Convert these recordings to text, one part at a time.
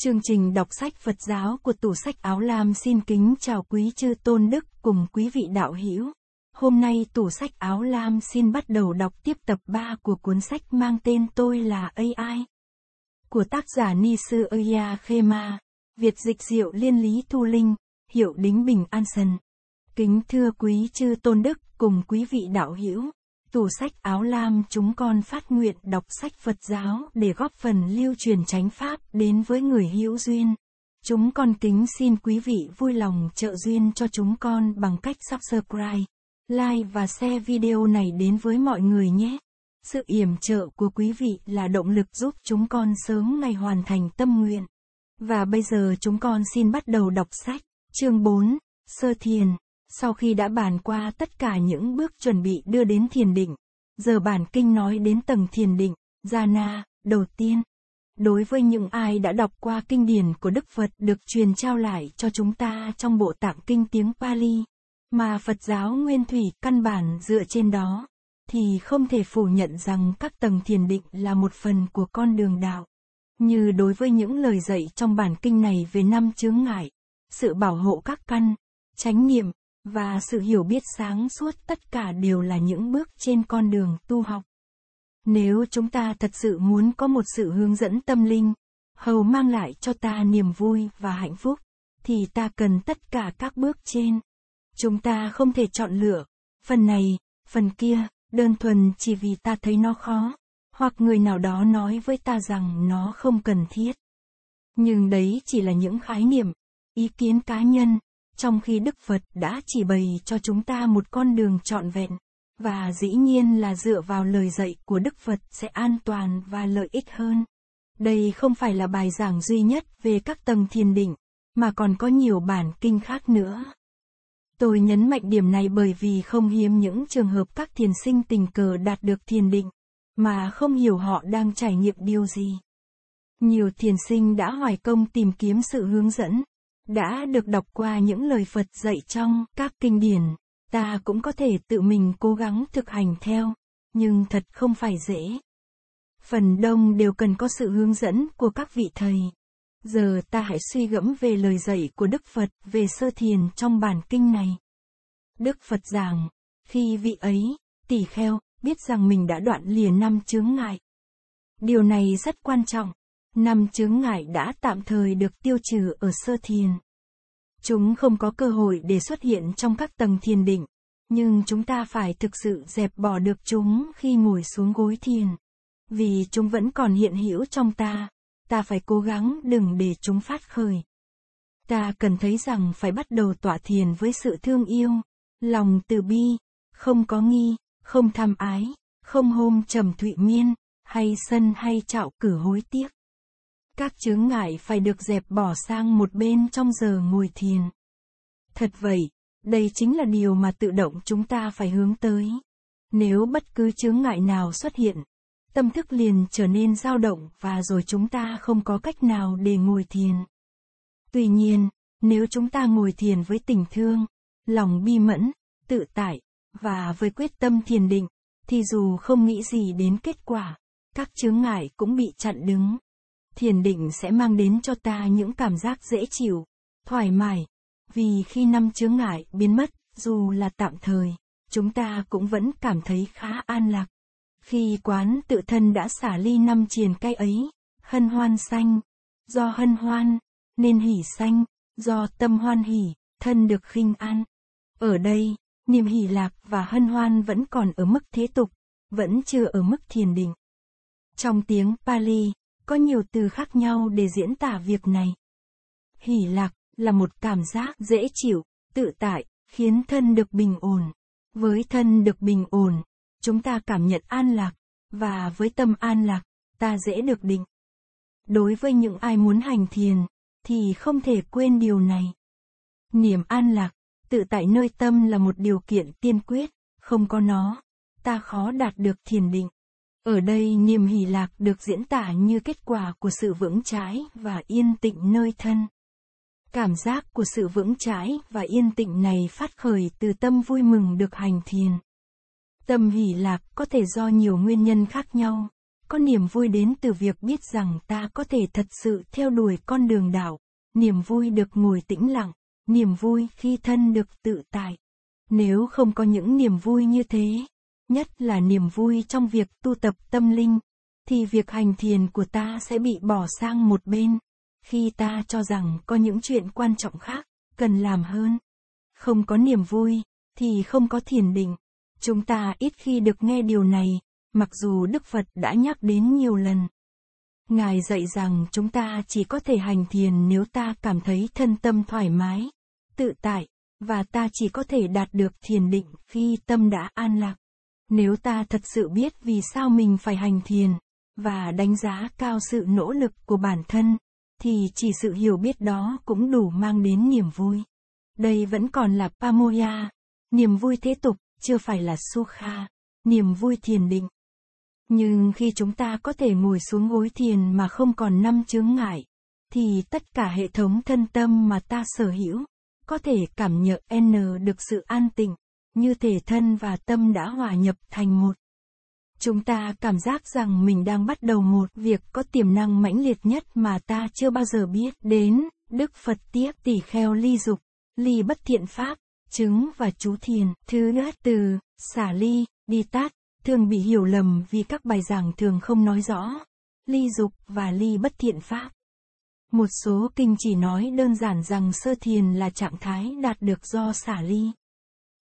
Chương trình đọc sách Phật giáo của tủ sách Áo Lam xin kính chào quý chư tôn đức cùng quý vị đạo hữu. Hôm nay tủ sách Áo Lam xin bắt đầu đọc tiếp tập 3 của cuốn sách mang tên Tôi là AI. Của tác giả Ni Sư Aya Khema, Việt dịch diệu liên lý Thu Linh, hiệu đính bình An Sân. Kính thưa quý chư tôn đức cùng quý vị đạo hữu tủ sách áo lam chúng con phát nguyện đọc sách Phật giáo để góp phần lưu truyền chánh pháp đến với người hữu duyên. Chúng con kính xin quý vị vui lòng trợ duyên cho chúng con bằng cách subscribe, like và share video này đến với mọi người nhé. Sự yểm trợ của quý vị là động lực giúp chúng con sớm ngày hoàn thành tâm nguyện. Và bây giờ chúng con xin bắt đầu đọc sách, chương 4, Sơ Thiền. Sau khi đã bàn qua tất cả những bước chuẩn bị đưa đến thiền định, giờ bản kinh nói đến tầng thiền định, jhana, đầu tiên. Đối với những ai đã đọc qua kinh điển của Đức Phật được truyền trao lại cho chúng ta trong bộ tạng kinh tiếng Pali, mà Phật giáo nguyên thủy căn bản dựa trên đó, thì không thể phủ nhận rằng các tầng thiền định là một phần của con đường đạo. Như đối với những lời dạy trong bản kinh này về năm chướng ngại, sự bảo hộ các căn, chánh niệm, và sự hiểu biết sáng suốt tất cả đều là những bước trên con đường tu học nếu chúng ta thật sự muốn có một sự hướng dẫn tâm linh hầu mang lại cho ta niềm vui và hạnh phúc thì ta cần tất cả các bước trên chúng ta không thể chọn lựa phần này phần kia đơn thuần chỉ vì ta thấy nó khó hoặc người nào đó nói với ta rằng nó không cần thiết nhưng đấy chỉ là những khái niệm ý kiến cá nhân trong khi Đức Phật đã chỉ bày cho chúng ta một con đường trọn vẹn, và dĩ nhiên là dựa vào lời dạy của Đức Phật sẽ an toàn và lợi ích hơn. Đây không phải là bài giảng duy nhất về các tầng thiền định, mà còn có nhiều bản kinh khác nữa. Tôi nhấn mạnh điểm này bởi vì không hiếm những trường hợp các thiền sinh tình cờ đạt được thiền định, mà không hiểu họ đang trải nghiệm điều gì. Nhiều thiền sinh đã hoài công tìm kiếm sự hướng dẫn, đã được đọc qua những lời Phật dạy trong các kinh điển, ta cũng có thể tự mình cố gắng thực hành theo, nhưng thật không phải dễ. Phần đông đều cần có sự hướng dẫn của các vị thầy. Giờ ta hãy suy gẫm về lời dạy của Đức Phật về sơ thiền trong bản kinh này. Đức Phật giảng, khi vị ấy, tỷ kheo, biết rằng mình đã đoạn lìa năm chướng ngại. Điều này rất quan trọng, Năm chướng ngại đã tạm thời được tiêu trừ ở sơ thiền. Chúng không có cơ hội để xuất hiện trong các tầng thiền định, nhưng chúng ta phải thực sự dẹp bỏ được chúng khi ngồi xuống gối thiền. Vì chúng vẫn còn hiện hữu trong ta, ta phải cố gắng đừng để chúng phát khởi. Ta cần thấy rằng phải bắt đầu tỏa thiền với sự thương yêu, lòng từ bi, không có nghi, không tham ái, không hôm trầm thụy miên, hay sân hay trạo cử hối tiếc các chướng ngại phải được dẹp bỏ sang một bên trong giờ ngồi thiền. Thật vậy, đây chính là điều mà tự động chúng ta phải hướng tới. Nếu bất cứ chướng ngại nào xuất hiện, tâm thức liền trở nên dao động và rồi chúng ta không có cách nào để ngồi thiền. Tuy nhiên, nếu chúng ta ngồi thiền với tình thương, lòng bi mẫn, tự tại và với quyết tâm thiền định thì dù không nghĩ gì đến kết quả, các chướng ngại cũng bị chặn đứng thiền định sẽ mang đến cho ta những cảm giác dễ chịu, thoải mái, vì khi năm chướng ngại biến mất, dù là tạm thời, chúng ta cũng vẫn cảm thấy khá an lạc. Khi quán tự thân đã xả ly năm triền cây ấy, hân hoan xanh, do hân hoan, nên hỉ xanh, do tâm hoan hỉ, thân được khinh an. Ở đây, niềm hỉ lạc và hân hoan vẫn còn ở mức thế tục, vẫn chưa ở mức thiền định. Trong tiếng Pali, có nhiều từ khác nhau để diễn tả việc này. Hỷ lạc là một cảm giác dễ chịu, tự tại, khiến thân được bình ổn. Với thân được bình ổn, chúng ta cảm nhận an lạc, và với tâm an lạc, ta dễ được định. Đối với những ai muốn hành thiền, thì không thể quên điều này. Niềm an lạc, tự tại nơi tâm là một điều kiện tiên quyết, không có nó, ta khó đạt được thiền định. Ở đây niềm hỷ lạc được diễn tả như kết quả của sự vững trái và yên tịnh nơi thân. Cảm giác của sự vững trái và yên tịnh này phát khởi từ tâm vui mừng được hành thiền. Tâm hỷ lạc có thể do nhiều nguyên nhân khác nhau. Có niềm vui đến từ việc biết rằng ta có thể thật sự theo đuổi con đường đạo, niềm vui được ngồi tĩnh lặng, niềm vui khi thân được tự tại. Nếu không có những niềm vui như thế, nhất là niềm vui trong việc tu tập tâm linh thì việc hành thiền của ta sẽ bị bỏ sang một bên khi ta cho rằng có những chuyện quan trọng khác cần làm hơn không có niềm vui thì không có thiền định chúng ta ít khi được nghe điều này mặc dù đức phật đã nhắc đến nhiều lần ngài dạy rằng chúng ta chỉ có thể hành thiền nếu ta cảm thấy thân tâm thoải mái tự tại và ta chỉ có thể đạt được thiền định khi tâm đã an lạc nếu ta thật sự biết vì sao mình phải hành thiền, và đánh giá cao sự nỗ lực của bản thân, thì chỉ sự hiểu biết đó cũng đủ mang đến niềm vui. Đây vẫn còn là Pamoya, niềm vui thế tục, chưa phải là Sukha, niềm vui thiền định. Nhưng khi chúng ta có thể ngồi xuống gối thiền mà không còn năm chướng ngại, thì tất cả hệ thống thân tâm mà ta sở hữu, có thể cảm nhận N được sự an tịnh như thể thân và tâm đã hòa nhập thành một chúng ta cảm giác rằng mình đang bắt đầu một việc có tiềm năng mãnh liệt nhất mà ta chưa bao giờ biết đến đức phật tiếp tỷ kheo ly dục ly bất thiện pháp chứng và chú thiền thứ nhất từ xả ly đi tát thường bị hiểu lầm vì các bài giảng thường không nói rõ ly dục và ly bất thiện pháp một số kinh chỉ nói đơn giản rằng sơ thiền là trạng thái đạt được do xả ly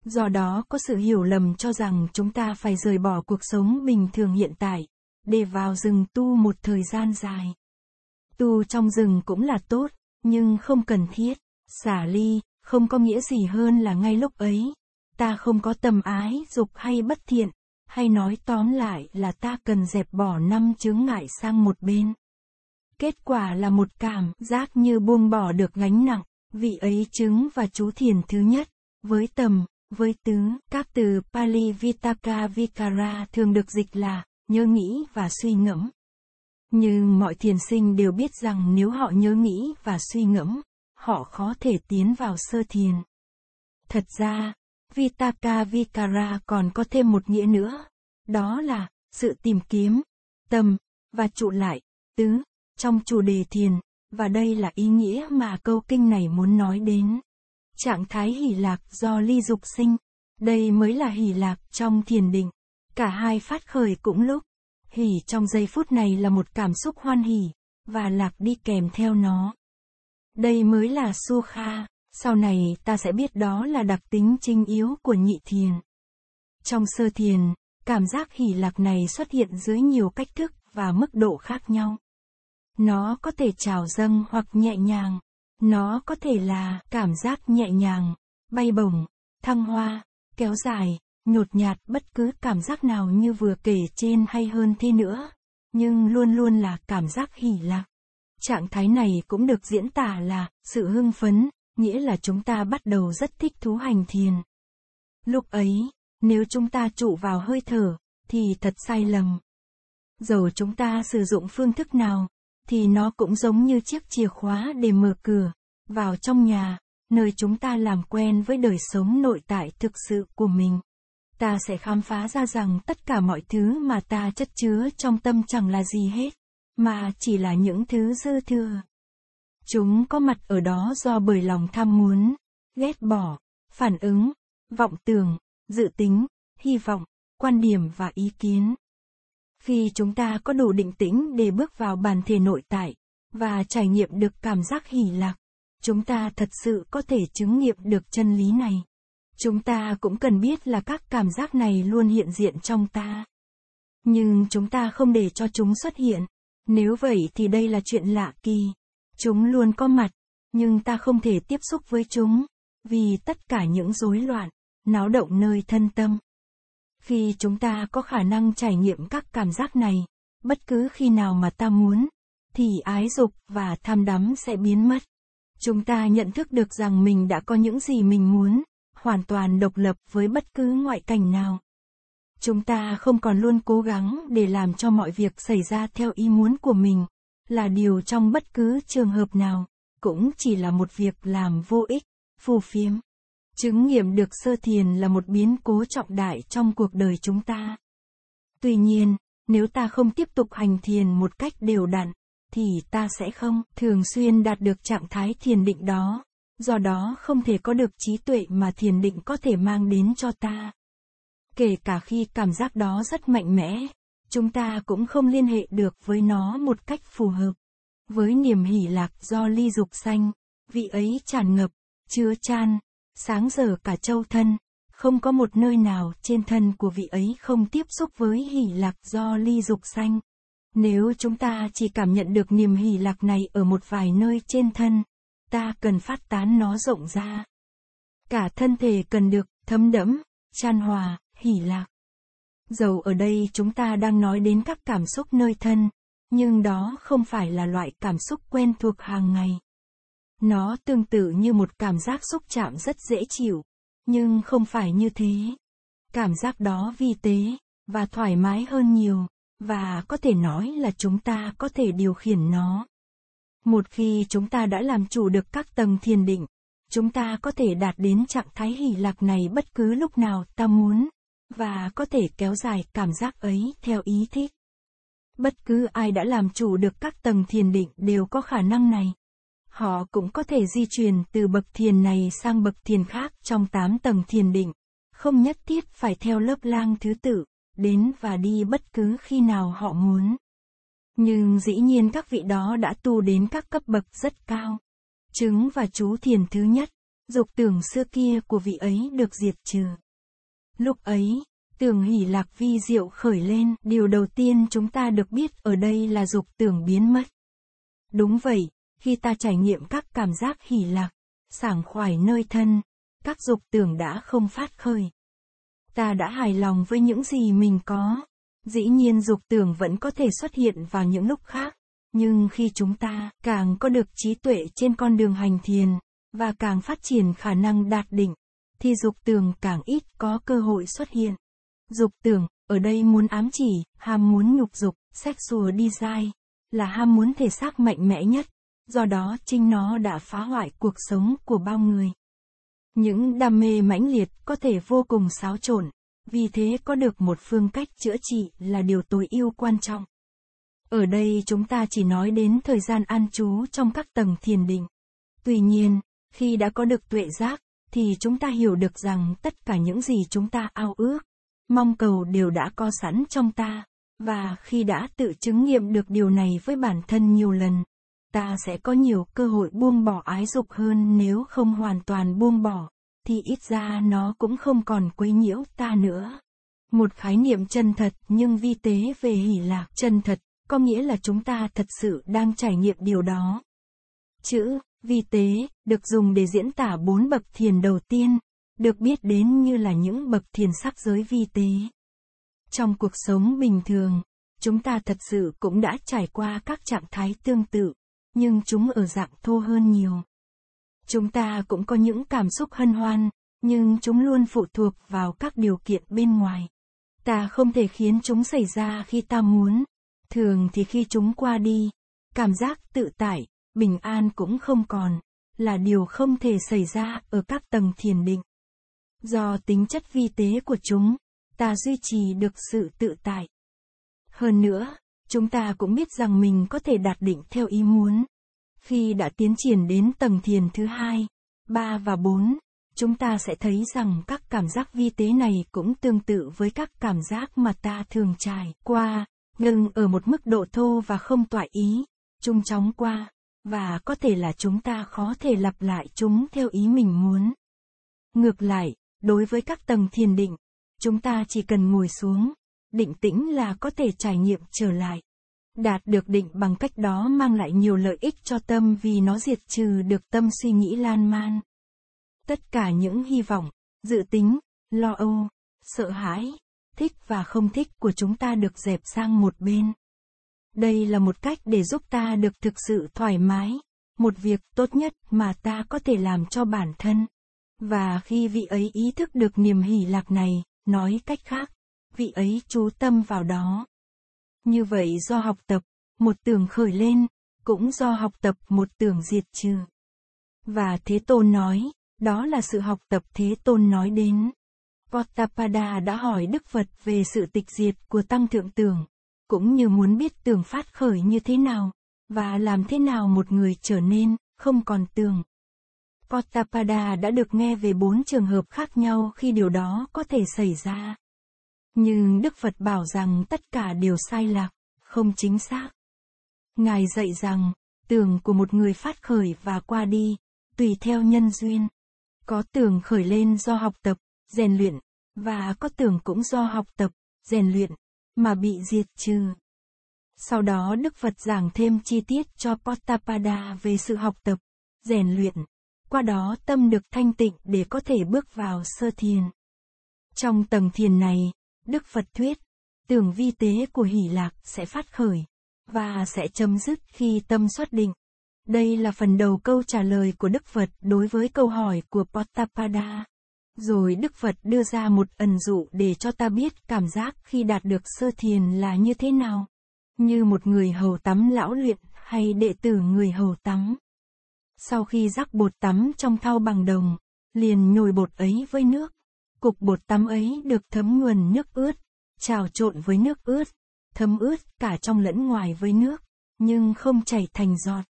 Do đó có sự hiểu lầm cho rằng chúng ta phải rời bỏ cuộc sống bình thường hiện tại, để vào rừng tu một thời gian dài. Tu trong rừng cũng là tốt, nhưng không cần thiết, xả ly, không có nghĩa gì hơn là ngay lúc ấy. Ta không có tầm ái, dục hay bất thiện, hay nói tóm lại là ta cần dẹp bỏ năm chướng ngại sang một bên. Kết quả là một cảm giác như buông bỏ được gánh nặng, vị ấy chứng và chú thiền thứ nhất, với tầm với tướng, các từ Pali Vitaka Vikara thường được dịch là nhớ nghĩ và suy ngẫm. Nhưng mọi thiền sinh đều biết rằng nếu họ nhớ nghĩ và suy ngẫm, họ khó thể tiến vào sơ thiền. Thật ra, Vitaka Vikara còn có thêm một nghĩa nữa, đó là sự tìm kiếm, tâm, và trụ lại, tứ, trong chủ đề thiền, và đây là ý nghĩa mà câu kinh này muốn nói đến trạng thái hỷ lạc do ly dục sinh. Đây mới là hỷ lạc trong thiền định. Cả hai phát khởi cũng lúc. Hỷ trong giây phút này là một cảm xúc hoan hỷ, và lạc đi kèm theo nó. Đây mới là su kha, sau này ta sẽ biết đó là đặc tính trinh yếu của nhị thiền. Trong sơ thiền, cảm giác hỷ lạc này xuất hiện dưới nhiều cách thức và mức độ khác nhau. Nó có thể trào dâng hoặc nhẹ nhàng, nó có thể là cảm giác nhẹ nhàng, bay bổng, thăng hoa, kéo dài, nhột nhạt bất cứ cảm giác nào như vừa kể trên hay hơn thế nữa, nhưng luôn luôn là cảm giác hỉ lạc. Trạng thái này cũng được diễn tả là sự hưng phấn, nghĩa là chúng ta bắt đầu rất thích thú hành thiền. Lúc ấy, nếu chúng ta trụ vào hơi thở, thì thật sai lầm. Dầu chúng ta sử dụng phương thức nào, thì nó cũng giống như chiếc chìa khóa để mở cửa vào trong nhà nơi chúng ta làm quen với đời sống nội tại thực sự của mình ta sẽ khám phá ra rằng tất cả mọi thứ mà ta chất chứa trong tâm chẳng là gì hết mà chỉ là những thứ dư thừa chúng có mặt ở đó do bởi lòng tham muốn ghét bỏ phản ứng vọng tưởng dự tính hy vọng quan điểm và ý kiến khi chúng ta có đủ định tĩnh để bước vào bản thể nội tại, và trải nghiệm được cảm giác hỷ lạc, chúng ta thật sự có thể chứng nghiệm được chân lý này. Chúng ta cũng cần biết là các cảm giác này luôn hiện diện trong ta. Nhưng chúng ta không để cho chúng xuất hiện. Nếu vậy thì đây là chuyện lạ kỳ. Chúng luôn có mặt, nhưng ta không thể tiếp xúc với chúng, vì tất cả những rối loạn, náo động nơi thân tâm khi chúng ta có khả năng trải nghiệm các cảm giác này bất cứ khi nào mà ta muốn thì ái dục và tham đắm sẽ biến mất chúng ta nhận thức được rằng mình đã có những gì mình muốn hoàn toàn độc lập với bất cứ ngoại cảnh nào chúng ta không còn luôn cố gắng để làm cho mọi việc xảy ra theo ý muốn của mình là điều trong bất cứ trường hợp nào cũng chỉ là một việc làm vô ích phù phiếm chứng nghiệm được sơ thiền là một biến cố trọng đại trong cuộc đời chúng ta tuy nhiên nếu ta không tiếp tục hành thiền một cách đều đặn thì ta sẽ không thường xuyên đạt được trạng thái thiền định đó do đó không thể có được trí tuệ mà thiền định có thể mang đến cho ta kể cả khi cảm giác đó rất mạnh mẽ chúng ta cũng không liên hệ được với nó một cách phù hợp với niềm hỷ lạc do ly dục sanh vị ấy tràn ngập chứa chan sáng giờ cả châu thân, không có một nơi nào trên thân của vị ấy không tiếp xúc với hỷ lạc do ly dục sanh. Nếu chúng ta chỉ cảm nhận được niềm hỷ lạc này ở một vài nơi trên thân, ta cần phát tán nó rộng ra. Cả thân thể cần được thấm đẫm, chan hòa, hỷ lạc. Dầu ở đây chúng ta đang nói đến các cảm xúc nơi thân, nhưng đó không phải là loại cảm xúc quen thuộc hàng ngày. Nó tương tự như một cảm giác xúc chạm rất dễ chịu, nhưng không phải như thế. Cảm giác đó vi tế và thoải mái hơn nhiều và có thể nói là chúng ta có thể điều khiển nó. Một khi chúng ta đã làm chủ được các tầng thiền định, chúng ta có thể đạt đến trạng thái hỷ lạc này bất cứ lúc nào ta muốn và có thể kéo dài cảm giác ấy theo ý thích. Bất cứ ai đã làm chủ được các tầng thiền định đều có khả năng này họ cũng có thể di chuyển từ bậc thiền này sang bậc thiền khác trong 8 tầng thiền định, không nhất thiết phải theo lớp lang thứ tự, đến và đi bất cứ khi nào họ muốn. Nhưng dĩ nhiên các vị đó đã tu đến các cấp bậc rất cao. Chứng và chú thiền thứ nhất, dục tưởng xưa kia của vị ấy được diệt trừ. Lúc ấy, tưởng hỷ lạc vi diệu khởi lên, điều đầu tiên chúng ta được biết ở đây là dục tưởng biến mất. Đúng vậy, khi ta trải nghiệm các cảm giác hỷ lạc, sảng khoái nơi thân, các dục tưởng đã không phát khơi. Ta đã hài lòng với những gì mình có. Dĩ nhiên dục tưởng vẫn có thể xuất hiện vào những lúc khác, nhưng khi chúng ta càng có được trí tuệ trên con đường hành thiền và càng phát triển khả năng đạt đỉnh thì dục tưởng càng ít có cơ hội xuất hiện. Dục tưởng ở đây muốn ám chỉ ham muốn nhục dục, sexual desire là ham muốn thể xác mạnh mẽ nhất do đó chính nó đã phá hoại cuộc sống của bao người. Những đam mê mãnh liệt có thể vô cùng xáo trộn, vì thế có được một phương cách chữa trị là điều tối ưu quan trọng. Ở đây chúng ta chỉ nói đến thời gian an trú trong các tầng thiền định. Tuy nhiên, khi đã có được tuệ giác, thì chúng ta hiểu được rằng tất cả những gì chúng ta ao ước, mong cầu đều đã có sẵn trong ta, và khi đã tự chứng nghiệm được điều này với bản thân nhiều lần, ta sẽ có nhiều cơ hội buông bỏ ái dục hơn nếu không hoàn toàn buông bỏ, thì ít ra nó cũng không còn quấy nhiễu ta nữa. Một khái niệm chân thật nhưng vi tế về hỷ lạc chân thật, có nghĩa là chúng ta thật sự đang trải nghiệm điều đó. Chữ vi tế được dùng để diễn tả bốn bậc thiền đầu tiên, được biết đến như là những bậc thiền sắc giới vi tế. Trong cuộc sống bình thường, chúng ta thật sự cũng đã trải qua các trạng thái tương tự nhưng chúng ở dạng thô hơn nhiều. Chúng ta cũng có những cảm xúc hân hoan, nhưng chúng luôn phụ thuộc vào các điều kiện bên ngoài. Ta không thể khiến chúng xảy ra khi ta muốn, thường thì khi chúng qua đi, cảm giác tự tại, bình an cũng không còn, là điều không thể xảy ra ở các tầng thiền định. Do tính chất vi tế của chúng, ta duy trì được sự tự tại. Hơn nữa, chúng ta cũng biết rằng mình có thể đạt định theo ý muốn. Khi đã tiến triển đến tầng thiền thứ hai, ba và bốn. chúng ta sẽ thấy rằng các cảm giác vi tế này cũng tương tự với các cảm giác mà ta thường trải qua, ngừng ở một mức độ thô và không tỏa ý, chung chóng qua, và có thể là chúng ta khó thể lặp lại chúng theo ý mình muốn. Ngược lại, đối với các tầng thiền định, chúng ta chỉ cần ngồi xuống, định tĩnh là có thể trải nghiệm trở lại. Đạt được định bằng cách đó mang lại nhiều lợi ích cho tâm vì nó diệt trừ được tâm suy nghĩ lan man. Tất cả những hy vọng, dự tính, lo âu, sợ hãi, thích và không thích của chúng ta được dẹp sang một bên. Đây là một cách để giúp ta được thực sự thoải mái, một việc tốt nhất mà ta có thể làm cho bản thân. Và khi vị ấy ý thức được niềm hỷ lạc này, nói cách khác, vị ấy chú tâm vào đó. Như vậy do học tập, một tường khởi lên, cũng do học tập một tường diệt trừ. Và Thế Tôn nói, đó là sự học tập Thế Tôn nói đến. Potapada đã hỏi Đức Phật về sự tịch diệt của tăng thượng tưởng, cũng như muốn biết tưởng phát khởi như thế nào, và làm thế nào một người trở nên, không còn tưởng. Potapada đã được nghe về bốn trường hợp khác nhau khi điều đó có thể xảy ra. Nhưng Đức Phật bảo rằng tất cả đều sai lạc, không chính xác. Ngài dạy rằng, tưởng của một người phát khởi và qua đi, tùy theo nhân duyên. Có tưởng khởi lên do học tập, rèn luyện, và có tưởng cũng do học tập, rèn luyện, mà bị diệt trừ. Sau đó Đức Phật giảng thêm chi tiết cho Potapada về sự học tập, rèn luyện, qua đó tâm được thanh tịnh để có thể bước vào sơ thiền. Trong tầng thiền này, Đức Phật thuyết, tưởng vi tế của hỷ lạc sẽ phát khởi, và sẽ chấm dứt khi tâm xuất định. Đây là phần đầu câu trả lời của Đức Phật đối với câu hỏi của Potapada. Rồi Đức Phật đưa ra một ẩn dụ để cho ta biết cảm giác khi đạt được sơ thiền là như thế nào. Như một người hầu tắm lão luyện hay đệ tử người hầu tắm. Sau khi rắc bột tắm trong thau bằng đồng, liền nhồi bột ấy với nước, Cục bột tắm ấy được thấm nguồn nước ướt, trào trộn với nước ướt, thấm ướt cả trong lẫn ngoài với nước, nhưng không chảy thành giọt.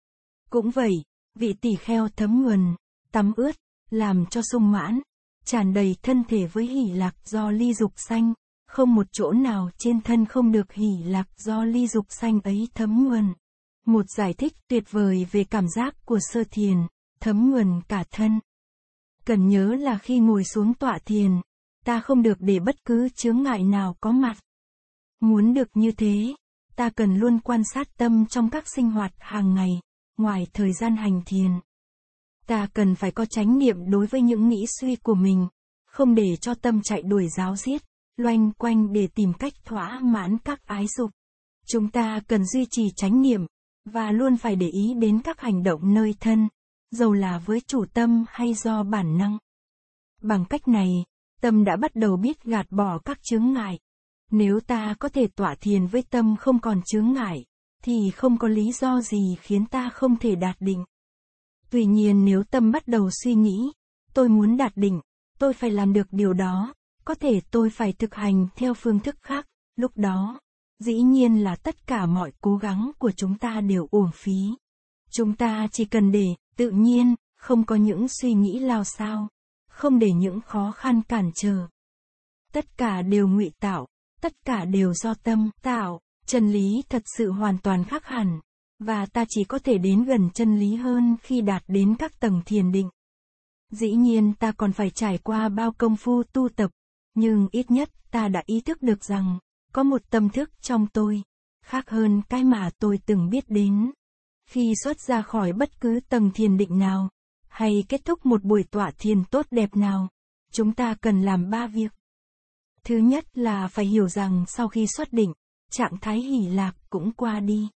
Cũng vậy, vị tỷ kheo thấm nguồn, tắm ướt, làm cho sung mãn, tràn đầy thân thể với hỷ lạc do ly dục xanh, không một chỗ nào trên thân không được hỷ lạc do ly dục xanh ấy thấm nguồn. Một giải thích tuyệt vời về cảm giác của sơ thiền, thấm nguồn cả thân cần nhớ là khi ngồi xuống tọa thiền, ta không được để bất cứ chướng ngại nào có mặt. Muốn được như thế, ta cần luôn quan sát tâm trong các sinh hoạt hàng ngày, ngoài thời gian hành thiền. Ta cần phải có chánh niệm đối với những nghĩ suy của mình, không để cho tâm chạy đuổi giáo giết, loanh quanh để tìm cách thỏa mãn các ái dục. Chúng ta cần duy trì chánh niệm, và luôn phải để ý đến các hành động nơi thân dầu là với chủ tâm hay do bản năng. Bằng cách này, tâm đã bắt đầu biết gạt bỏ các chướng ngại. Nếu ta có thể tỏa thiền với tâm không còn chướng ngại, thì không có lý do gì khiến ta không thể đạt định. Tuy nhiên nếu tâm bắt đầu suy nghĩ, tôi muốn đạt đỉnh, tôi phải làm được điều đó, có thể tôi phải thực hành theo phương thức khác, lúc đó, dĩ nhiên là tất cả mọi cố gắng của chúng ta đều uổng phí. Chúng ta chỉ cần để Tự nhiên, không có những suy nghĩ lao sao, không để những khó khăn cản trở. Tất cả đều ngụy tạo, tất cả đều do tâm tạo, chân lý thật sự hoàn toàn khác hẳn, và ta chỉ có thể đến gần chân lý hơn khi đạt đến các tầng thiền định. Dĩ nhiên ta còn phải trải qua bao công phu tu tập, nhưng ít nhất ta đã ý thức được rằng, có một tâm thức trong tôi, khác hơn cái mà tôi từng biết đến khi xuất ra khỏi bất cứ tầng thiền định nào hay kết thúc một buổi tọa thiền tốt đẹp nào chúng ta cần làm ba việc thứ nhất là phải hiểu rằng sau khi xuất định trạng thái hỷ lạc cũng qua đi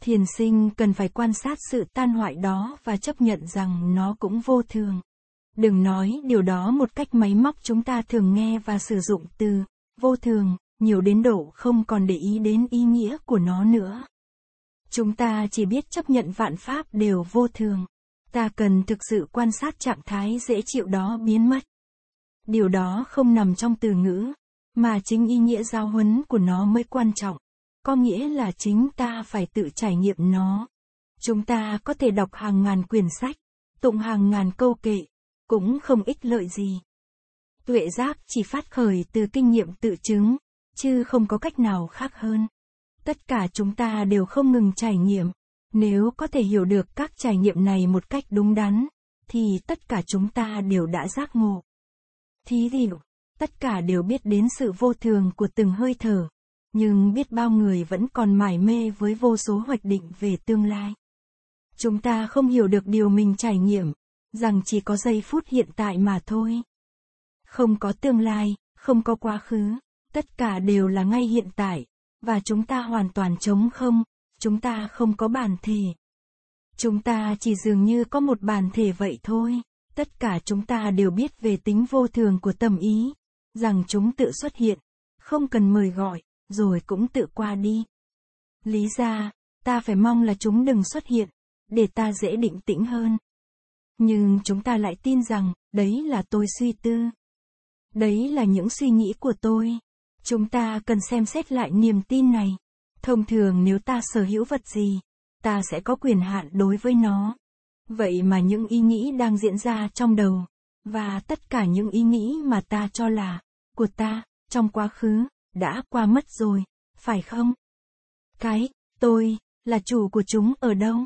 thiền sinh cần phải quan sát sự tan hoại đó và chấp nhận rằng nó cũng vô thường đừng nói điều đó một cách máy móc chúng ta thường nghe và sử dụng từ vô thường nhiều đến độ không còn để ý đến ý nghĩa của nó nữa Chúng ta chỉ biết chấp nhận vạn pháp đều vô thường. Ta cần thực sự quan sát trạng thái dễ chịu đó biến mất. Điều đó không nằm trong từ ngữ, mà chính ý nghĩa giáo huấn của nó mới quan trọng. Có nghĩa là chính ta phải tự trải nghiệm nó. Chúng ta có thể đọc hàng ngàn quyển sách, tụng hàng ngàn câu kệ, cũng không ích lợi gì. Tuệ giác chỉ phát khởi từ kinh nghiệm tự chứng, chứ không có cách nào khác hơn tất cả chúng ta đều không ngừng trải nghiệm nếu có thể hiểu được các trải nghiệm này một cách đúng đắn thì tất cả chúng ta đều đã giác ngộ thí dụ tất cả đều biết đến sự vô thường của từng hơi thở nhưng biết bao người vẫn còn mải mê với vô số hoạch định về tương lai chúng ta không hiểu được điều mình trải nghiệm rằng chỉ có giây phút hiện tại mà thôi không có tương lai không có quá khứ tất cả đều là ngay hiện tại và chúng ta hoàn toàn trống không, chúng ta không có bản thể. Chúng ta chỉ dường như có một bản thể vậy thôi, tất cả chúng ta đều biết về tính vô thường của tâm ý, rằng chúng tự xuất hiện, không cần mời gọi, rồi cũng tự qua đi. Lý ra, ta phải mong là chúng đừng xuất hiện, để ta dễ định tĩnh hơn. Nhưng chúng ta lại tin rằng, đấy là tôi suy tư. Đấy là những suy nghĩ của tôi, Chúng ta cần xem xét lại niềm tin này. Thông thường nếu ta sở hữu vật gì, ta sẽ có quyền hạn đối với nó. Vậy mà những ý nghĩ đang diễn ra trong đầu, và tất cả những ý nghĩ mà ta cho là của ta trong quá khứ đã qua mất rồi, phải không? Cái tôi là chủ của chúng ở đâu?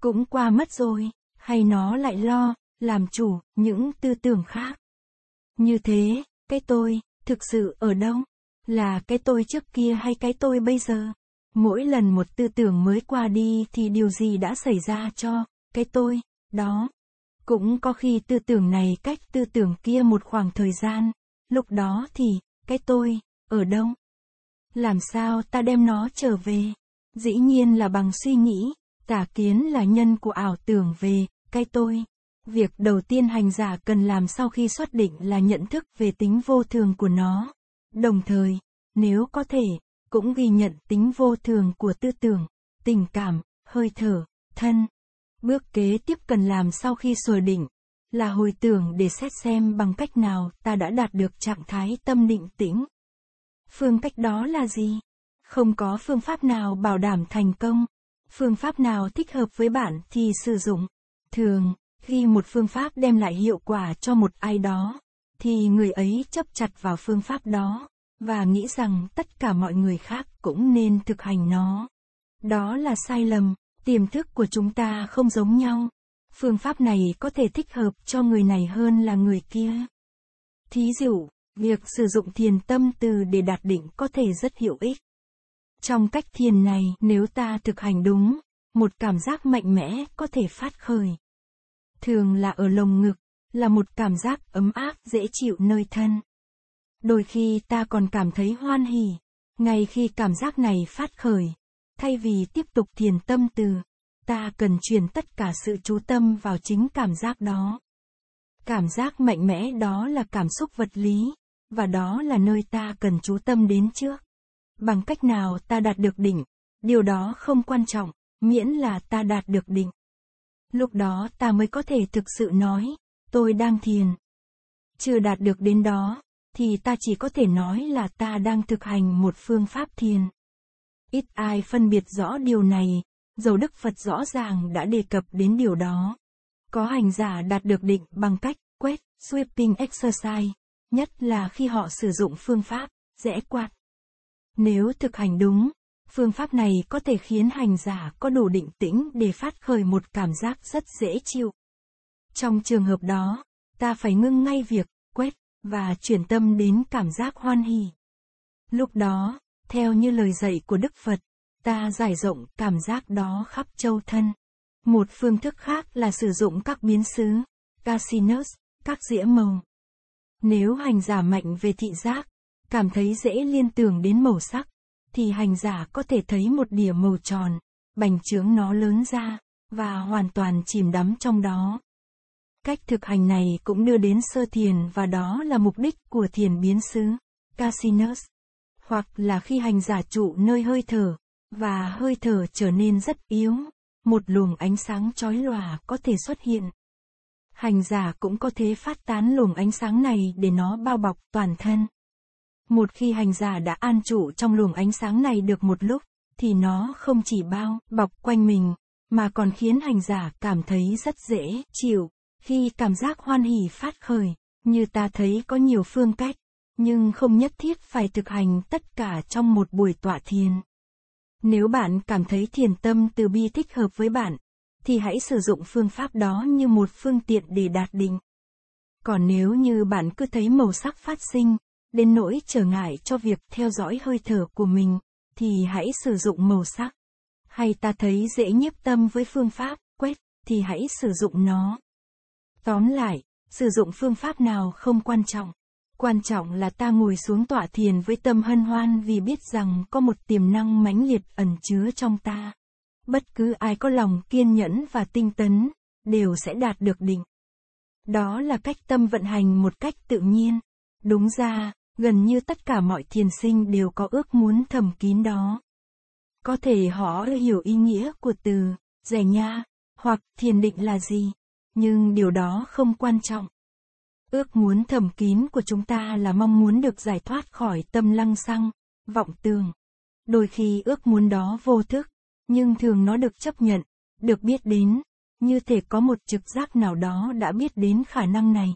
Cũng qua mất rồi, hay nó lại lo làm chủ những tư tưởng khác? Như thế, cái tôi thực sự ở đâu? là cái tôi trước kia hay cái tôi bây giờ mỗi lần một tư tưởng mới qua đi thì điều gì đã xảy ra cho cái tôi đó cũng có khi tư tưởng này cách tư tưởng kia một khoảng thời gian lúc đó thì cái tôi ở đâu làm sao ta đem nó trở về dĩ nhiên là bằng suy nghĩ tả kiến là nhân của ảo tưởng về cái tôi việc đầu tiên hành giả cần làm sau khi xác định là nhận thức về tính vô thường của nó Đồng thời, nếu có thể, cũng ghi nhận tính vô thường của tư tưởng, tình cảm, hơi thở, thân. Bước kế tiếp cần làm sau khi sửa định, là hồi tưởng để xét xem bằng cách nào ta đã đạt được trạng thái tâm định tĩnh. Phương cách đó là gì? Không có phương pháp nào bảo đảm thành công. Phương pháp nào thích hợp với bạn thì sử dụng. Thường, khi một phương pháp đem lại hiệu quả cho một ai đó, thì người ấy chấp chặt vào phương pháp đó và nghĩ rằng tất cả mọi người khác cũng nên thực hành nó đó là sai lầm tiềm thức của chúng ta không giống nhau phương pháp này có thể thích hợp cho người này hơn là người kia thí dụ việc sử dụng thiền tâm từ để đạt định có thể rất hữu ích trong cách thiền này nếu ta thực hành đúng một cảm giác mạnh mẽ có thể phát khởi thường là ở lồng ngực là một cảm giác ấm áp dễ chịu nơi thân. Đôi khi ta còn cảm thấy hoan hỉ, ngay khi cảm giác này phát khởi, thay vì tiếp tục thiền tâm từ, ta cần truyền tất cả sự chú tâm vào chính cảm giác đó. Cảm giác mạnh mẽ đó là cảm xúc vật lý, và đó là nơi ta cần chú tâm đến trước. Bằng cách nào ta đạt được đỉnh, điều đó không quan trọng, miễn là ta đạt được đỉnh. Lúc đó ta mới có thể thực sự nói, tôi đang thiền. Chưa đạt được đến đó, thì ta chỉ có thể nói là ta đang thực hành một phương pháp thiền. Ít ai phân biệt rõ điều này, dầu Đức Phật rõ ràng đã đề cập đến điều đó. Có hành giả đạt được định bằng cách quét, sweeping exercise, nhất là khi họ sử dụng phương pháp, rẽ quạt. Nếu thực hành đúng, phương pháp này có thể khiến hành giả có đủ định tĩnh để phát khởi một cảm giác rất dễ chịu. Trong trường hợp đó, ta phải ngưng ngay việc quét và chuyển tâm đến cảm giác hoan hỉ. Lúc đó, theo như lời dạy của Đức Phật, ta giải rộng cảm giác đó khắp châu thân. Một phương thức khác là sử dụng các biến xứ, casinos, các dĩa màu. Nếu hành giả mạnh về thị giác, cảm thấy dễ liên tưởng đến màu sắc, thì hành giả có thể thấy một đĩa màu tròn, bành trướng nó lớn ra, và hoàn toàn chìm đắm trong đó. Cách thực hành này cũng đưa đến sơ thiền và đó là mục đích của thiền biến xứ, Casinus. Hoặc là khi hành giả trụ nơi hơi thở, và hơi thở trở nên rất yếu, một luồng ánh sáng chói lòa có thể xuất hiện. Hành giả cũng có thể phát tán luồng ánh sáng này để nó bao bọc toàn thân. Một khi hành giả đã an trụ trong luồng ánh sáng này được một lúc, thì nó không chỉ bao bọc quanh mình, mà còn khiến hành giả cảm thấy rất dễ chịu khi cảm giác hoan hỉ phát khởi, như ta thấy có nhiều phương cách, nhưng không nhất thiết phải thực hành tất cả trong một buổi tọa thiền. Nếu bạn cảm thấy thiền tâm từ bi thích hợp với bạn, thì hãy sử dụng phương pháp đó như một phương tiện để đạt định. Còn nếu như bạn cứ thấy màu sắc phát sinh, đến nỗi trở ngại cho việc theo dõi hơi thở của mình, thì hãy sử dụng màu sắc. Hay ta thấy dễ nhiếp tâm với phương pháp quét, thì hãy sử dụng nó. Tóm lại, sử dụng phương pháp nào không quan trọng. Quan trọng là ta ngồi xuống tọa thiền với tâm hân hoan vì biết rằng có một tiềm năng mãnh liệt ẩn chứa trong ta. Bất cứ ai có lòng kiên nhẫn và tinh tấn, đều sẽ đạt được đỉnh. Đó là cách tâm vận hành một cách tự nhiên. Đúng ra, gần như tất cả mọi thiền sinh đều có ước muốn thầm kín đó. Có thể họ hiểu ý nghĩa của từ, rẻ nha, hoặc thiền định là gì nhưng điều đó không quan trọng ước muốn thầm kín của chúng ta là mong muốn được giải thoát khỏi tâm lăng xăng vọng tường đôi khi ước muốn đó vô thức nhưng thường nó được chấp nhận được biết đến như thể có một trực giác nào đó đã biết đến khả năng này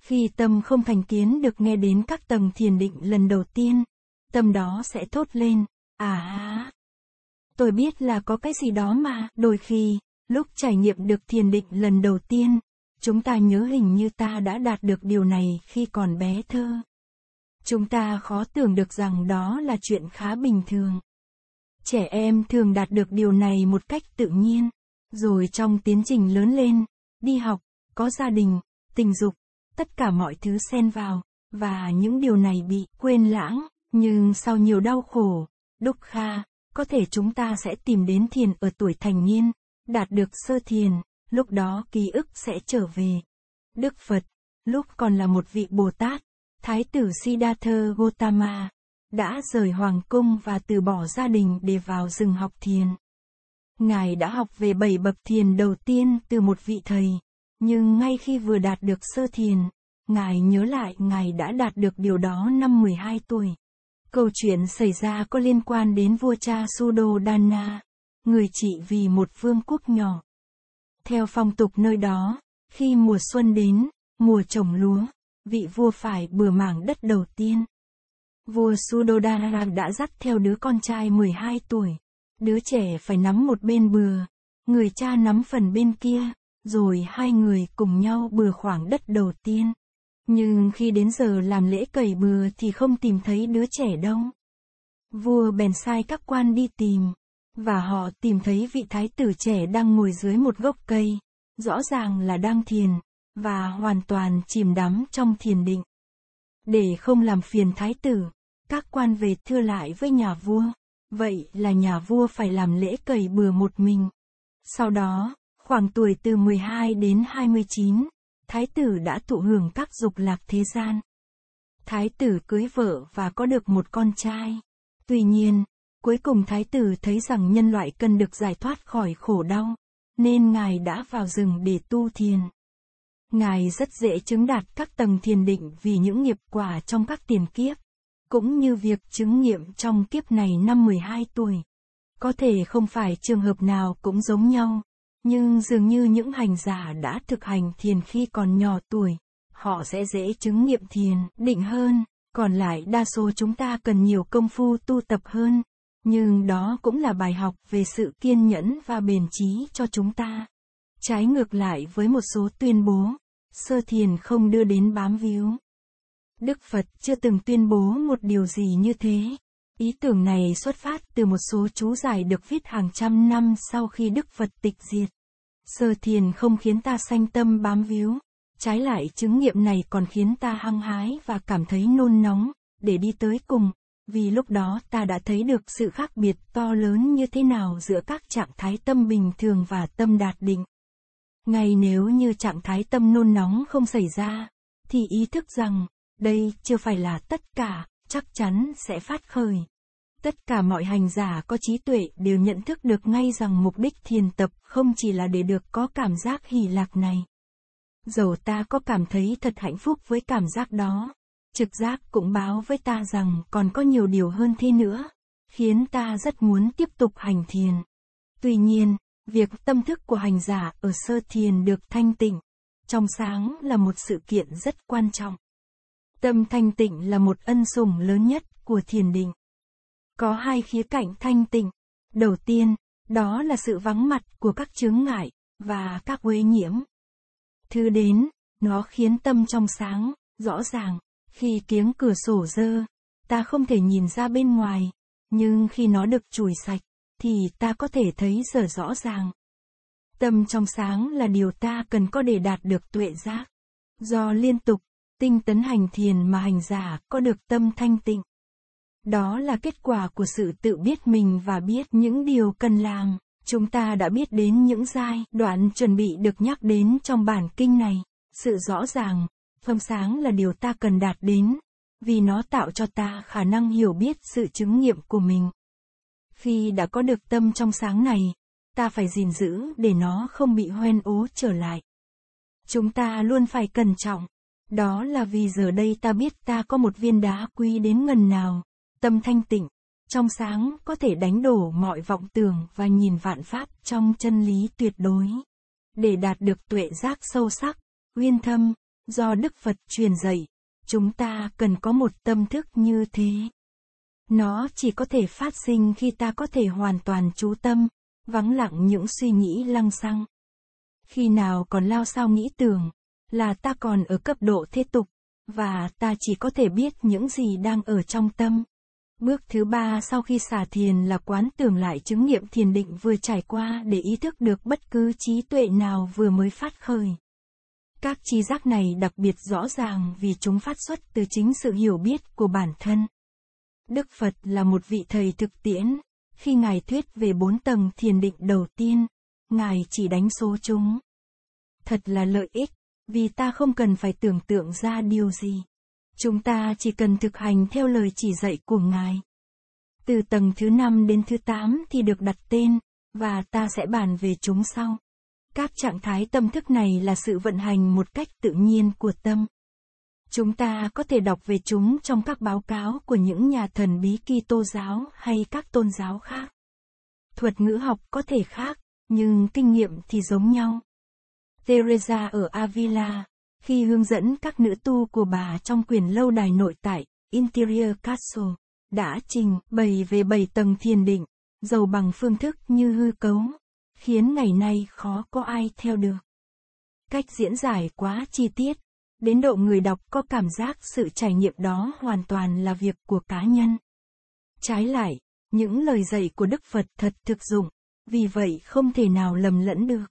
khi tâm không thành kiến được nghe đến các tầng thiền định lần đầu tiên tâm đó sẽ thốt lên à tôi biết là có cái gì đó mà đôi khi Lúc trải nghiệm được thiền định lần đầu tiên, chúng ta nhớ hình như ta đã đạt được điều này khi còn bé thơ. Chúng ta khó tưởng được rằng đó là chuyện khá bình thường. Trẻ em thường đạt được điều này một cách tự nhiên, rồi trong tiến trình lớn lên, đi học, có gia đình, tình dục, tất cả mọi thứ xen vào, và những điều này bị quên lãng, nhưng sau nhiều đau khổ, đúc kha, có thể chúng ta sẽ tìm đến thiền ở tuổi thành niên, đạt được sơ thiền, lúc đó ký ức sẽ trở về. Đức Phật, lúc còn là một vị Bồ Tát, Thái tử Siddhartha Gautama, đã rời hoàng cung và từ bỏ gia đình để vào rừng học thiền. Ngài đã học về bảy bậc thiền đầu tiên từ một vị thầy, nhưng ngay khi vừa đạt được sơ thiền, Ngài nhớ lại Ngài đã đạt được điều đó năm 12 tuổi. Câu chuyện xảy ra có liên quan đến vua cha Sudo Dana người chị vì một vương quốc nhỏ. Theo phong tục nơi đó, khi mùa xuân đến, mùa trồng lúa, vị vua phải bừa mảng đất đầu tiên. Vua Sudodara đã dắt theo đứa con trai 12 tuổi. Đứa trẻ phải nắm một bên bừa, người cha nắm phần bên kia, rồi hai người cùng nhau bừa khoảng đất đầu tiên. Nhưng khi đến giờ làm lễ cầy bừa thì không tìm thấy đứa trẻ đâu. Vua bèn sai các quan đi tìm, và họ tìm thấy vị thái tử trẻ đang ngồi dưới một gốc cây, rõ ràng là đang thiền, và hoàn toàn chìm đắm trong thiền định. Để không làm phiền thái tử, các quan về thưa lại với nhà vua, vậy là nhà vua phải làm lễ cầy bừa một mình. Sau đó, khoảng tuổi từ 12 đến 29, thái tử đã thụ hưởng các dục lạc thế gian. Thái tử cưới vợ và có được một con trai. Tuy nhiên, Cuối cùng thái tử thấy rằng nhân loại cần được giải thoát khỏi khổ đau, nên ngài đã vào rừng để tu thiền. Ngài rất dễ chứng đạt các tầng thiền định vì những nghiệp quả trong các tiền kiếp, cũng như việc chứng nghiệm trong kiếp này năm 12 tuổi. Có thể không phải trường hợp nào cũng giống nhau, nhưng dường như những hành giả đã thực hành thiền khi còn nhỏ tuổi, họ sẽ dễ chứng nghiệm thiền định hơn còn lại đa số chúng ta cần nhiều công phu tu tập hơn nhưng đó cũng là bài học về sự kiên nhẫn và bền trí cho chúng ta trái ngược lại với một số tuyên bố sơ thiền không đưa đến bám víu đức phật chưa từng tuyên bố một điều gì như thế ý tưởng này xuất phát từ một số chú giải được viết hàng trăm năm sau khi đức phật tịch diệt sơ thiền không khiến ta sanh tâm bám víu trái lại chứng nghiệm này còn khiến ta hăng hái và cảm thấy nôn nóng để đi tới cùng vì lúc đó ta đã thấy được sự khác biệt to lớn như thế nào giữa các trạng thái tâm bình thường và tâm đạt định. Ngay nếu như trạng thái tâm nôn nóng không xảy ra, thì ý thức rằng, đây chưa phải là tất cả, chắc chắn sẽ phát khởi. Tất cả mọi hành giả có trí tuệ đều nhận thức được ngay rằng mục đích thiền tập không chỉ là để được có cảm giác hỷ lạc này. Dầu ta có cảm thấy thật hạnh phúc với cảm giác đó, trực giác cũng báo với ta rằng còn có nhiều điều hơn thế nữa, khiến ta rất muốn tiếp tục hành thiền. Tuy nhiên, việc tâm thức của hành giả ở sơ thiền được thanh tịnh, trong sáng là một sự kiện rất quan trọng. Tâm thanh tịnh là một ân sủng lớn nhất của thiền định. Có hai khía cạnh thanh tịnh. Đầu tiên, đó là sự vắng mặt của các chướng ngại và các uế nhiễm. Thứ đến, nó khiến tâm trong sáng, rõ ràng, khi tiếng cửa sổ dơ, ta không thể nhìn ra bên ngoài, nhưng khi nó được chùi sạch, thì ta có thể thấy giờ rõ ràng. Tâm trong sáng là điều ta cần có để đạt được tuệ giác. Do liên tục, tinh tấn hành thiền mà hành giả có được tâm thanh tịnh. Đó là kết quả của sự tự biết mình và biết những điều cần làm. Chúng ta đã biết đến những giai đoạn chuẩn bị được nhắc đến trong bản kinh này. Sự rõ ràng, Phâm sáng là điều ta cần đạt đến, vì nó tạo cho ta khả năng hiểu biết sự chứng nghiệm của mình. Khi đã có được tâm trong sáng này, ta phải gìn giữ để nó không bị hoen ố trở lại. Chúng ta luôn phải cẩn trọng, đó là vì giờ đây ta biết ta có một viên đá quý đến ngần nào, tâm thanh tịnh, trong sáng có thể đánh đổ mọi vọng tưởng và nhìn vạn pháp trong chân lý tuyệt đối. Để đạt được tuệ giác sâu sắc, uyên thâm, do Đức Phật truyền dạy, chúng ta cần có một tâm thức như thế. Nó chỉ có thể phát sinh khi ta có thể hoàn toàn chú tâm, vắng lặng những suy nghĩ lăng xăng. Khi nào còn lao sao nghĩ tưởng, là ta còn ở cấp độ thế tục, và ta chỉ có thể biết những gì đang ở trong tâm. Bước thứ ba sau khi xả thiền là quán tưởng lại chứng nghiệm thiền định vừa trải qua để ý thức được bất cứ trí tuệ nào vừa mới phát khởi. Các chi giác này đặc biệt rõ ràng vì chúng phát xuất từ chính sự hiểu biết của bản thân. Đức Phật là một vị thầy thực tiễn, khi Ngài thuyết về bốn tầng thiền định đầu tiên, Ngài chỉ đánh số chúng. Thật là lợi ích, vì ta không cần phải tưởng tượng ra điều gì. Chúng ta chỉ cần thực hành theo lời chỉ dạy của Ngài. Từ tầng thứ năm đến thứ tám thì được đặt tên, và ta sẽ bàn về chúng sau. Các trạng thái tâm thức này là sự vận hành một cách tự nhiên của tâm. Chúng ta có thể đọc về chúng trong các báo cáo của những nhà thần bí Kitô giáo hay các tôn giáo khác. Thuật ngữ học có thể khác, nhưng kinh nghiệm thì giống nhau. Teresa ở Avila, khi hướng dẫn các nữ tu của bà trong quyền lâu đài nội tại, Interior Castle, đã trình bày về bảy tầng thiền định, giàu bằng phương thức như hư cấu, khiến ngày nay khó có ai theo được. Cách diễn giải quá chi tiết, đến độ người đọc có cảm giác sự trải nghiệm đó hoàn toàn là việc của cá nhân. Trái lại, những lời dạy của Đức Phật thật thực dụng, vì vậy không thể nào lầm lẫn được.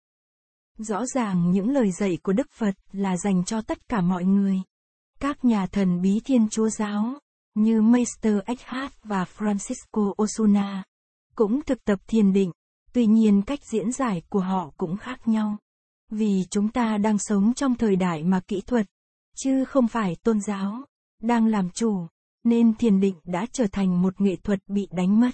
Rõ ràng những lời dạy của Đức Phật là dành cho tất cả mọi người. Các nhà thần bí thiên chúa giáo, như Meister Eckhart và Francisco Osuna, cũng thực tập thiền định, tuy nhiên cách diễn giải của họ cũng khác nhau vì chúng ta đang sống trong thời đại mà kỹ thuật chứ không phải tôn giáo đang làm chủ nên thiền định đã trở thành một nghệ thuật bị đánh mất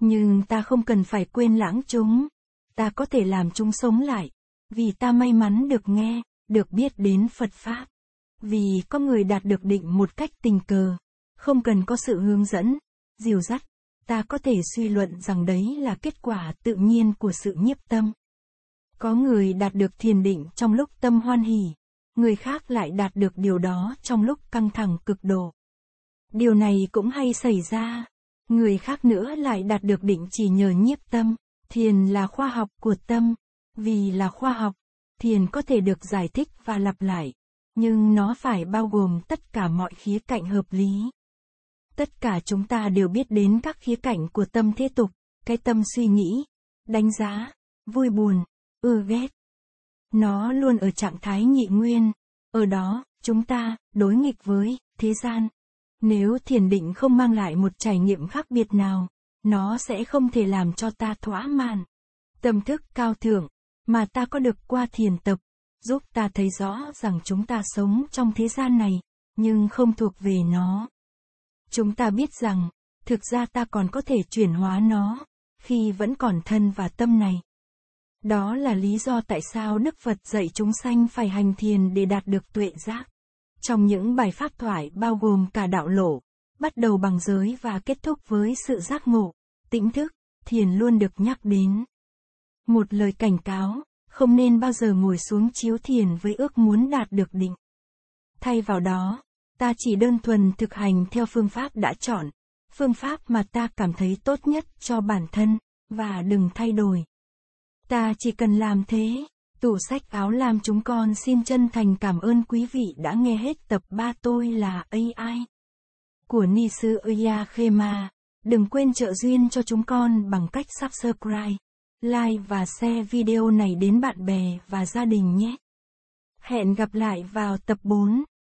nhưng ta không cần phải quên lãng chúng ta có thể làm chúng sống lại vì ta may mắn được nghe được biết đến phật pháp vì có người đạt được định một cách tình cờ không cần có sự hướng dẫn dìu dắt ta có thể suy luận rằng đấy là kết quả tự nhiên của sự nhiếp tâm. Có người đạt được thiền định trong lúc tâm hoan hỉ, người khác lại đạt được điều đó trong lúc căng thẳng cực độ. Điều này cũng hay xảy ra, người khác nữa lại đạt được định chỉ nhờ nhiếp tâm, thiền là khoa học của tâm, vì là khoa học, thiền có thể được giải thích và lặp lại, nhưng nó phải bao gồm tất cả mọi khía cạnh hợp lý tất cả chúng ta đều biết đến các khía cạnh của tâm thế tục cái tâm suy nghĩ đánh giá vui buồn ưa ghét nó luôn ở trạng thái nhị nguyên ở đó chúng ta đối nghịch với thế gian nếu thiền định không mang lại một trải nghiệm khác biệt nào nó sẽ không thể làm cho ta thỏa mãn tâm thức cao thượng mà ta có được qua thiền tập giúp ta thấy rõ rằng chúng ta sống trong thế gian này nhưng không thuộc về nó chúng ta biết rằng thực ra ta còn có thể chuyển hóa nó khi vẫn còn thân và tâm này đó là lý do tại sao đức phật dạy chúng sanh phải hành thiền để đạt được tuệ giác trong những bài pháp thoại bao gồm cả đạo lộ bắt đầu bằng giới và kết thúc với sự giác ngộ tỉnh thức thiền luôn được nhắc đến một lời cảnh cáo không nên bao giờ ngồi xuống chiếu thiền với ước muốn đạt được định thay vào đó ta chỉ đơn thuần thực hành theo phương pháp đã chọn phương pháp mà ta cảm thấy tốt nhất cho bản thân và đừng thay đổi ta chỉ cần làm thế tủ sách áo làm chúng con xin chân thành cảm ơn quý vị đã nghe hết tập 3 tôi là AI của ni sư Khema. Đừng quên trợ duyên cho chúng con bằng cách subscribe, like và share video này đến bạn bè và gia đình nhé. Hẹn gặp lại vào tập 4.